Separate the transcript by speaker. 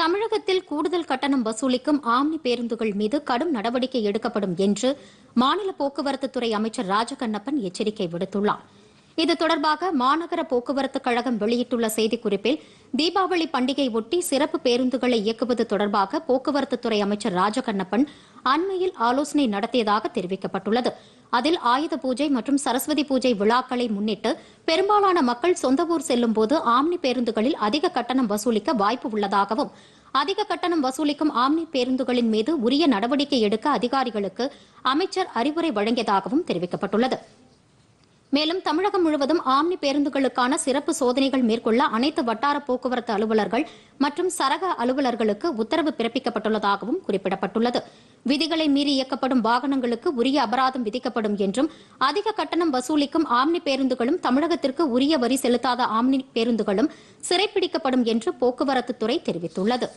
Speaker 1: தமிழகத்தில் கூடுதல் கட்டணம் வசூலிக்கும் ஆம்னி பேருந்துகள் மீது கடும் நடவடிக்கை எடுக்கப்படும் என்று மாநில போக்குவரத்துத்துறை அமைச்சர் ராஜகண்ணப்பன் எச்சரிக்கை விடுத்துள்ளார் இது தொடர்பாக மாநகர போக்குவரத்துக் கழகம் வெளியிட்டுள்ள செய்திக்குறிப்பில் தீபாவளி பண்டிகையொட்டி சிறப்பு பேருந்துகளை இயக்குவது தொடர்பாக போக்குவரத்துத்துறை அமைச்சர் ராஜகண்ணப்பன் அண்மையில் ஆலோசனை நடத்தியதாக தெரிவிக்கப்பட்டுள்ளது அதில் ஆயுத பூஜை மற்றும் சரஸ்வதி பூஜை விழாக்களை முன்னிட்டு பெரும்பாலான மக்கள் சொந்த ஊர் செல்லும் போது ஆம்னி பேருந்துகளில் அதிக கட்டணம் வசூலிக்க வாய்ப்பு உள்ளதாகவும் அதிக கட்டணம் வசூலிக்கும் ஆம்னி பேருந்துகளின் மீது உரிய நடவடிக்கை எடுக்க அதிகாரிகளுக்கு அமைச்சர் அறிவுரை வழங்கியதாகவும் தெரிவிக்கப்பட்டுள்ளது மேலும் தமிழகம் முழுவதும் ஆம்னி பேருந்துகளுக்கான சிறப்பு சோதனைகள் மேற்கொள்ள அனைத்து வட்டார போக்குவரத்து அலுவலர்கள் மற்றும் சரக அலுவலர்களுக்கு உத்தரவு பிறப்பிக்கப்பட்டுள்ளதாகவும் குறிப்பிடப்பட்டுள்ளது விதிகளை மீறி இயக்கப்படும் வாகனங்களுக்கு உரிய அபராதம் விதிக்கப்படும் என்றும் அதிக கட்டணம் வசூலிக்கும் ஆம்னி பேருந்துகளும் தமிழகத்திற்கு உரிய வரி செலுத்தாத ஆம்னி பேருந்துகளும் சிறைப்பிடிக்கப்படும் என்று போக்குவரத்துத்துறை தெரிவித்துள்ளது